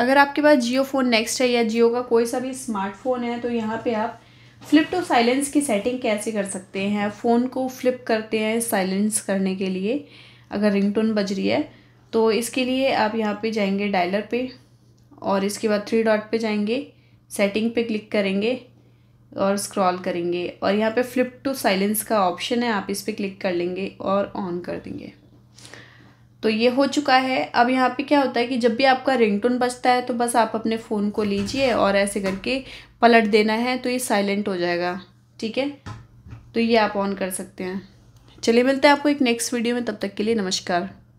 अगर आपके पास जियो phone next है या जियो का कोई सा भी स्मार्टफोन है तो यहाँ पे आप फ्लिप टू साइलेंस की सेटिंग कैसे कर सकते हैं फ़ोन को फ्लिप करते हैं साइलेंस करने के लिए अगर रिंगटोन बज रही है तो इसके लिए आप यहाँ पे जाएंगे डायलर पे और इसके बाद थ्री डॉट पे जाएंगे सेटिंग पे क्लिक करेंगे और स्क्रॉल करेंगे और यहाँ पे फ्लिप टू साइलेंस का ऑप्शन है आप इस पर क्लिक कर लेंगे और ऑन कर देंगे तो ये हो चुका है अब यहाँ पे क्या होता है कि जब भी आपका रिंगटोन बजता है तो बस आप अपने फ़ोन को लीजिए और ऐसे करके पलट देना है तो ये साइलेंट हो जाएगा ठीक है तो ये आप ऑन कर सकते हैं चलिए मिलते हैं आपको एक नेक्स्ट वीडियो में तब तक के लिए नमस्कार